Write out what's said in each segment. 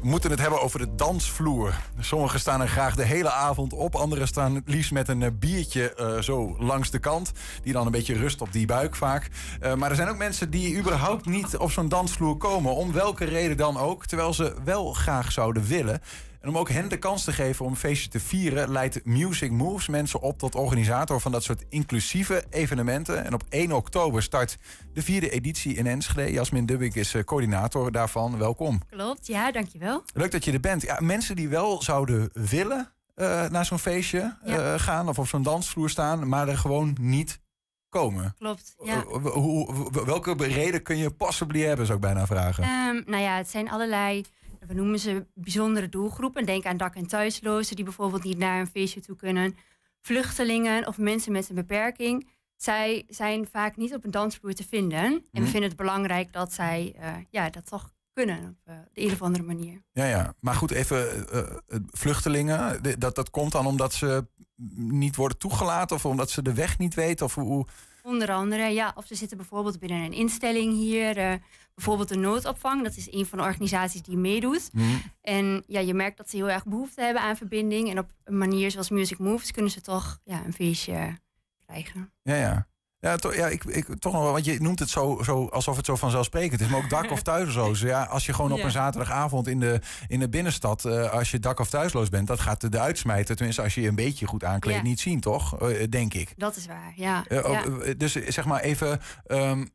We moeten het hebben over de dansvloer. Sommigen staan er graag de hele avond op. Anderen staan liefst met een eh, biertje eh, zo langs de kant. Die dan een beetje rust op die buik vaak. Eh, maar er zijn ook mensen die überhaupt niet op zo'n dansvloer komen. Om welke reden dan ook. Terwijl ze wel graag zouden willen. En om ook hen de kans te geven om een feestje te vieren, leidt Music Moves mensen op tot organisator van dat soort inclusieve evenementen. En op 1 oktober start de vierde editie in Enschede. Jasmin Dubik is eh, coördinator daarvan. Welkom. Klopt, ja, dankjewel. Leuk dat je er bent. Ja, mensen die wel zouden willen eh, naar zo'n feestje eh, gaan of op zo'n dansvloer staan, maar er gewoon niet komen. Klopt, ja. hoe, welke reden kun je possibly hebben, zou ik bijna vragen? Ehm, nou ja, het zijn allerlei we noemen ze bijzondere doelgroepen. Denk aan dak- en thuislozen die bijvoorbeeld niet naar een feestje toe kunnen. Vluchtelingen of mensen met een beperking. Zij zijn vaak niet op een dansvloer te vinden. En we mhm. vinden het belangrijk dat zij eh, ja, dat toch kunnen op eh, de een of andere manier. Ja, ja. maar goed, even eh, vluchtelingen. Dat, dat komt dan omdat ze niet worden toegelaten of omdat ze de weg niet weten? Of hoe, Onder andere, ja. Of ze zitten bijvoorbeeld binnen een instelling hier. Eh, bijvoorbeeld de noodopvang. Dat is een van de organisaties die meedoet. Mhm. En ja, je merkt dat ze heel erg behoefte hebben aan verbinding. En op een manier zoals Music Moves kunnen ze toch ja, een feestje krijgen. Ja, ja. Ja, to, ja ik, ik, toch nog wel, want je noemt het zo, zo alsof het zo vanzelfsprekend is. Maar ook dak- of thuisloos. Dus ja, als je gewoon op een zaterdagavond in de, in de binnenstad, eh, als je dak- of thuisloos bent, dat gaat de, de uitsmijter, tenminste als je je een beetje goed aankleedt, niet zien, toch? Eh, eh, denk ik. Dat is waar, ja. Oh, dus zeg maar even, ehm,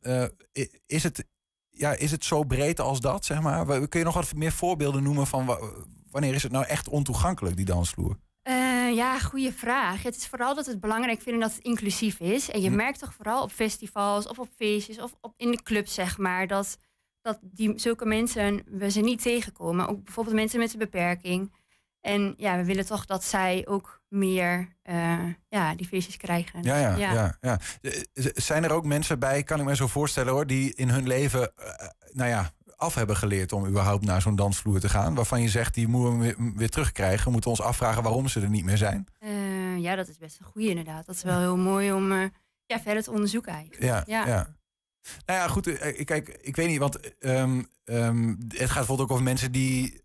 is, het, ja, is het zo breed als dat, zeg maar? Kun je nog wat meer voorbeelden noemen van wanneer is het nou echt ontoegankelijk, die dansvloer? Uh, eh, ja, goede vraag. Het is vooral dat we het belangrijk vinden dat het inclusief is. En je mhm. merkt toch vooral op festivals of op feestjes of op, in de club, zeg maar, dat, dat die, zulke mensen we ze niet tegenkomen. Ook bijvoorbeeld mensen met een beperking. En ja, we willen toch dat zij ook meer eh, ja, die feestjes krijgen. Ja ja, ja, ja, eh, Zijn er ook mensen bij, kan ik me zo voorstellen hoor, die in hun leven, nou ja, af hebben geleerd om überhaupt naar zo'n dansvloer te gaan? Waarvan je zegt, die moeten we weer terugkrijgen. moeten We ons afvragen waarom ze er niet meer zijn. Eh, ja, dat is best een goede inderdaad. Dat is wel heel mooi om eh, ja, verder te onderzoeken eigenlijk. ja. ja. Nou ja, goed. Eh, kijk, ik weet niet, want ehm, ehm, het gaat bijvoorbeeld ook over mensen die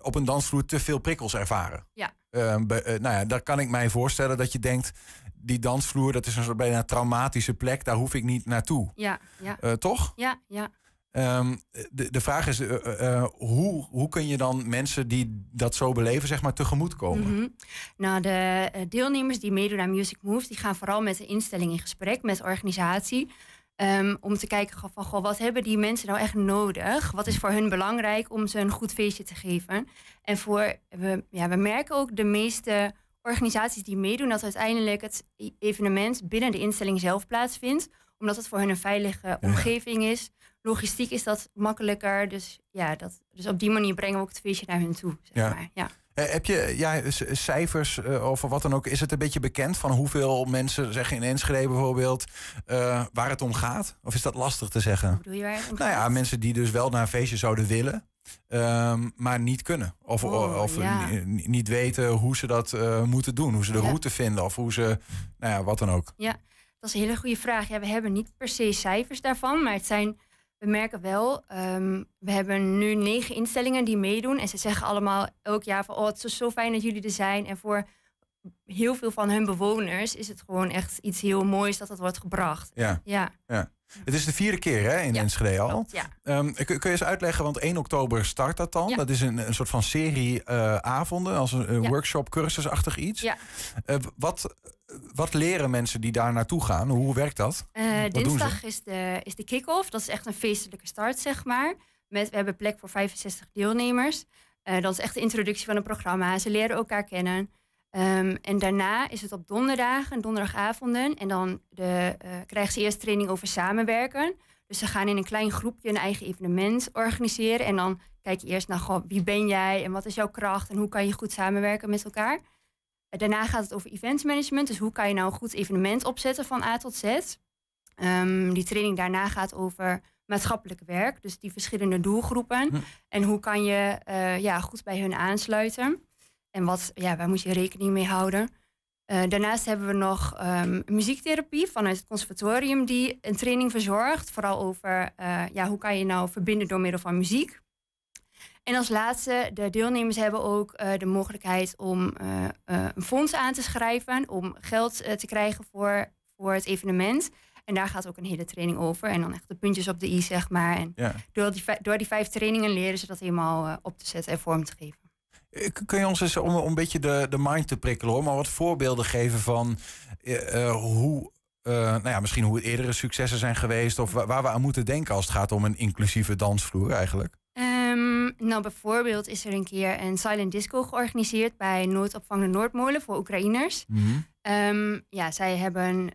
op een dansvloer te veel prikkels ervaren. Ja. Ehm, nou ja, daar kan ik mij voorstellen dat je denkt, die dansvloer, dat is een soort bijna traumatische plek, daar hoef ik niet naartoe. Ja, ja. toch? Ja, ja. Ehm, de, de vraag is, eh, eh, eh, hoe, hoe kun je dan mensen die dat zo beleven, zeg maar, tegemoet komen? Mhm. Nou, de deelnemers die meedoen aan Music Moves, die gaan vooral met de instelling in gesprek, met de organisatie. Ehm, om te kijken van, wat hebben die mensen nou echt nodig? Wat is voor hun belangrijk om ze een goed feestje te geven? En voor, we, ja, we merken ook de meeste organisaties die meedoen, dat uiteindelijk het e-, evenement binnen de instelling zelf plaatsvindt. Omdat het voor hun een veilige omgeving is logistiek is dat makkelijker. Dus, ja, dat, dus op die manier brengen we ook het feestje naar hun toe. Zeg ja. Maar. ja. Eh, heb je ja, cijfers eh, over wat dan ook? Is het een beetje bekend van hoeveel mensen zeggen in Enschede bijvoorbeeld eh, waar het om gaat? Of is dat lastig te zeggen? Hoe je Nou ja, mensen die dus wel naar een feestje zouden willen, ehm, maar niet kunnen. Of, oh, of niet weten hoe ze dat moeten doen, hoe ze de route vinden of hoe ze, nou ja, wat dan ook. Ja, dat is een hele goede vraag. Ja, we hebben niet per se cijfers daarvan, maar het zijn we merken wel, ehm, we hebben nu negen instellingen die meedoen. En ze zeggen allemaal elk jaar van, oh het is zo fijn dat jullie er zijn. En voor heel veel van hun bewoners is het gewoon echt iets heel moois dat het wordt gebracht. ja. ja. Het is de vierde keer hè, in Enschede al. Ehm, kun, je eens uitleggen, want 1 oktober start dat dan. Dat is een, een, soort van serie eh, avonden, als een workshop, cursusachtig iets. Eh, wat, wat leren mensen die daar naartoe gaan? Hoe werkt dat? Eh, dinsdag is de, is de kick-off. Dat is echt een feestelijke start, zeg maar. Met, we hebben plek voor 65 deelnemers. dat is echt de introductie van een programma. Ze leren elkaar kennen. Ehm, en daarna is het op donderdagen, donderdagavonden. En dan de, eh, krijgen ze eerst training over samenwerken. Dus ze gaan in een klein groepje een eigen evenement organiseren. En dan kijk je eerst naar wie ben jij en wat is jouw kracht en hoe kan je goed samenwerken met elkaar. Eh, daarna gaat het over management. Dus hoe kan je nou een goed evenement opzetten van A tot Z. Ehm, die training daarna gaat over maatschappelijk werk. Dus die verschillende doelgroepen. Hm. En hoe kan je eh, ja, goed bij hun aansluiten. En wat, ja, waar moet je rekening mee houden? Eh, daarnaast hebben we nog ehm, muziektherapie vanuit het conservatorium die een training verzorgt. Vooral over eh, ja, hoe kan je nou verbinden door middel van muziek. En als laatste, de deelnemers hebben ook eh, de mogelijkheid om een fonds aan te schrijven. Om geld te krijgen voor, voor het evenement. En daar gaat ook een hele training over. En dan echt de puntjes op de i, zeg maar. En ja. door, die, door die vijf trainingen leren ze dat helemaal op te zetten en vorm te geven. Eh, kun je ons eens om, een beetje de, de mind te prikkelen hoor, maar wat voorbeelden geven van eh, eh, hoe, nou ja, misschien hoe eerdere successen zijn geweest of waar, we aan moeten denken als het gaat om een inclusieve dansvloer eigenlijk? Ehm, nou, bijvoorbeeld is er een keer een silent disco georganiseerd bij Noodopvang de Noordmolen voor Oekraïners. Mhm. Ehm, ja, zij hebben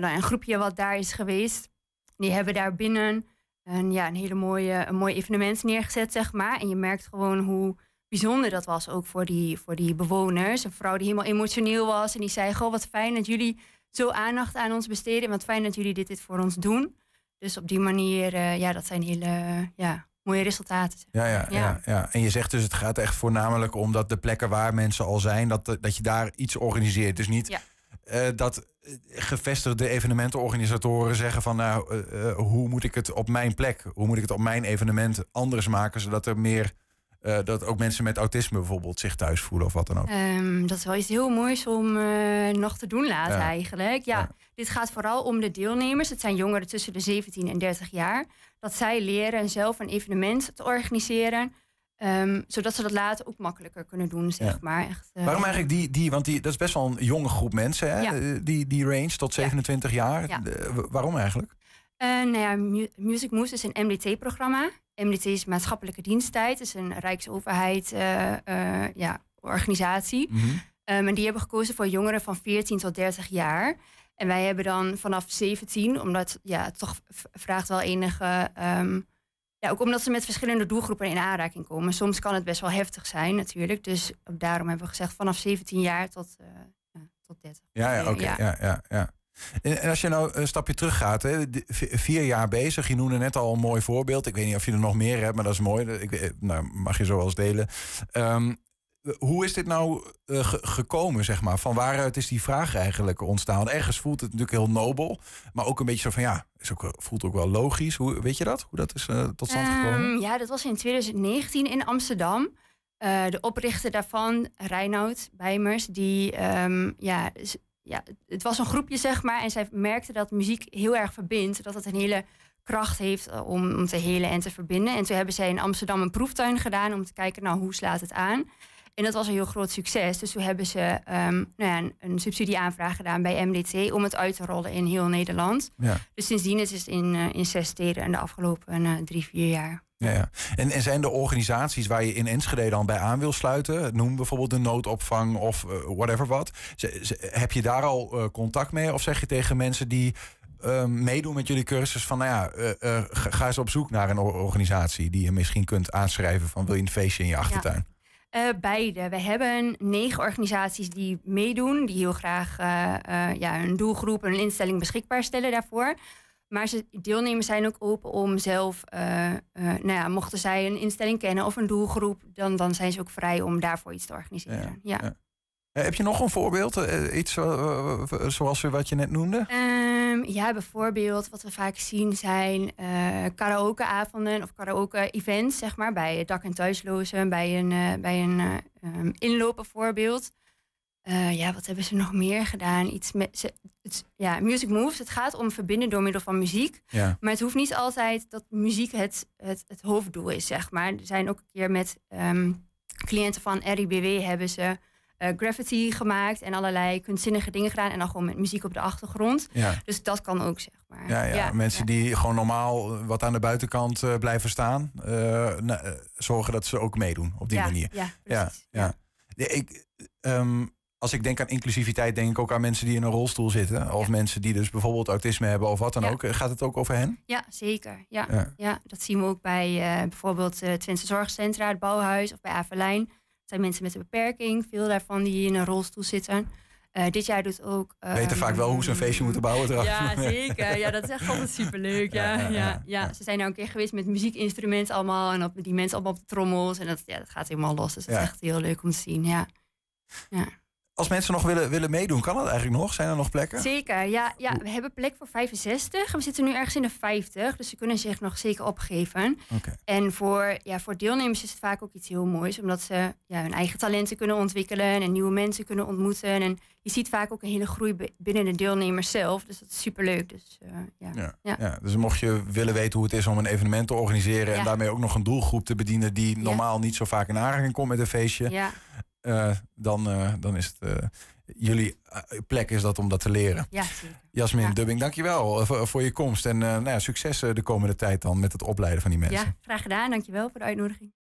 nou, een groepje wat daar is geweest. Die hebben daar binnen een, ja, een hele mooie, een mooi evenement neergezet, zeg maar. En je merkt gewoon hoe bijzonder dat was ook voor die, voor die bewoners. Een vrouw die helemaal emotioneel was en die zei: Goh, wat fijn dat jullie zo aandacht aan ons besteden. En wat fijn dat jullie dit, dit voor ons doen. Dus op die manier, eh, ja, dat zijn hele ja, mooie resultaten. Ja ja, ja, ja, en je zegt dus: het gaat echt voornamelijk om dat de plekken waar mensen al zijn, dat, eh, dat je daar iets organiseert. Dus niet. Eh, dat gevestigde evenementenorganisatoren zeggen van nou, hoe moet ik het op mijn plek, hoe moet ik het op mijn evenement anders maken, zodat er meer eh, dat ook mensen met autisme bijvoorbeeld zich thuis voelen of wat dan ook. Ehm, dat is wel iets heel moois om eh, nog te doen laten eigenlijk. Ja, dit gaat vooral om de deelnemers. Het zijn jongeren tussen de 17 en 30 jaar. Dat zij leren zelf een evenement te organiseren. Ehm, zodat ze dat later ook makkelijker kunnen doen, zeg maar. Echt, eh, Waarom eigenlijk die, die, want die, dat is best wel een jonge groep mensen, hè? Die, die range tot 27 jaar. Waarom eigenlijk? Eh, nou ja, Music Moves is een MDT-programma. MDT is maatschappelijke diensttijd. Het is een rijksoverheid eh, eh, ja, organisatie. Mhm. Ehm, en die hebben gekozen voor jongeren van 14 tot 30 jaar. En wij hebben dan vanaf 17, omdat ja, het toch vraagt wel enige. Ehm, ja, ook omdat ze met verschillende doelgroepen in aanraking komen. Soms kan het best wel heftig zijn, natuurlijk. Dus daarom hebben we gezegd vanaf 17 jaar tot, tot 30. Ja, ja oké. Ja, ja, ja. En, als je nou een stapje terug gaat, hè, vier jaar bezig, je noemde net al een mooi voorbeeld. Ik weet niet of je er nog meer hebt, maar dat is mooi. Ik, nou, mag je zo wel eens delen. Ehm, hoe is dit nou eh, gekomen, zeg maar? Van waaruit is die vraag eigenlijk ontstaan? Want ergens voelt het natuurlijk heel nobel, maar ook een beetje zo van ja, is ook, voelt ook wel logisch. Hoe, weet je dat? Hoe dat is eh, tot stand ehm, gekomen? ja, dat was in 2019 in Amsterdam. Eh, de oprichter daarvan, Reinoud Bijmers, die ehm, ja, ja, het was een groepje, zeg maar. En zij merkten dat muziek heel erg verbindt. Dat het een hele kracht heeft eh, om, om te helen en te verbinden. En toen hebben zij in Amsterdam een proeftuin gedaan om te kijken, nou, hoe slaat het aan? En dat was een heel groot succes. Dus toen hebben ze ehm, nou ja, een, subsidieaanvraag gedaan bij MDT om het uit te rollen in heel Nederland. Ja. Dus sindsdien is het in, eh, in zes steden in de afgelopen eh, drie, vier jaar. Ja, ja. En, en zijn er organisaties waar je in Enschede dan bij aan wil sluiten? Noem bijvoorbeeld de noodopvang of eh, whatever wat. Heb je daar al contact mee? Of zeg je tegen mensen die ehm, meedoen met jullie cursus van, nou ja, ga eens op zoek naar een organisatie die je misschien kunt aanschrijven van wil je een feestje in je achtertuin? Ja. Uh, beide. We hebben negen organisaties die meedoen, die heel graag uh, uh, ja, een doelgroep, een instelling beschikbaar stellen daarvoor. Maar ze, deelnemers zijn ook open om zelf, nou ja, mochten zij een instelling kennen of een doelgroep, dan, dan zijn ze ook vrij om daarvoor iets te organiseren. Ja, Heb je nog een voorbeeld? iets zoals wat je net noemde? Ehm, ja, bijvoorbeeld wat we vaak zien zijn uh, karaokeavonden of karaoke-events, zeg maar, bij dak- en thuislozen, bij een, uh, bij een uh, ja, wat hebben ze nog meer gedaan? Iets met, ja, music moves. Het gaat om verbinden door middel van muziek. Ja. Maar het hoeft niet altijd dat muziek het, het, het hoofddoel is, zeg maar. Er zijn ook een keer met ehm, cliënten van RIBW hebben ze eh, graffiti gemaakt en allerlei kunstzinnige dingen gedaan. En dan gewoon met muziek op de achtergrond. Dus dat kan ook, zeg maar. Ja, ja. mensen die gewoon normaal eh, wat aan de buitenkant eh, blijven staan, zorgen dat ze ook meedoen op die manier. Ja, precies. ja, ik, ehm, als ik denk aan inclusiviteit, denk ik ook aan mensen die in een rolstoel zitten. Of mensen die dus bijvoorbeeld autisme hebben of wat dan ook. Gaat het ook over hen? Ja, zeker. Ja, ja. dat zien we ook bij bijvoorbeeld Twente Zorgcentra, het Bouwhuis of bij Averlijn zijn mensen met een beperking, veel daarvan die in een rolstoel zitten. Eh, dit jaar doet ook. Uh, Weten vaak wel hoe ze een ehm, feestje moeten bouwen trouwens. Ja, zeker. Ja, dat is echt altijd superleuk. Ja, ja, ja, ja. Ze zijn nou een keer geweest met muziekinstrumenten allemaal en op, die mensen allemaal op de trommels. En dat, ja, dat gaat helemaal los. Dus dat is echt heel leuk om te zien. Ja. ja. Als mensen nog willen, willen meedoen, kan dat eigenlijk nog? Zijn er nog plekken? Zeker, ja. ja we hebben plek voor 65. We zitten nu ergens in de 50, dus ze kunnen zich nog zeker opgeven. Okay. En voor, ja, voor deelnemers is het vaak ook iets heel moois, omdat ze ja, hun eigen talenten kunnen ontwikkelen en nieuwe mensen kunnen ontmoeten. En je ziet vaak ook een hele groei binnen de deelnemers zelf, dus dat is superleuk. Dus, eh, ja. Ja, ja. dus mocht je willen weten hoe het is om een evenement te organiseren en daarmee ook nog een doelgroep te bedienen die normaal niet zo vaak in aanraking komt met een feestje. Ja. Eh, dan, eh, dan is het eh, jullie plek is dat om dat te leren. Jasmin Dubbing, dankjewel voor, voor je komst. En nou ja, succes de komende tijd dan met het opleiden van die mensen. Ja, graag gedaan. Dankjewel voor de uitnodiging.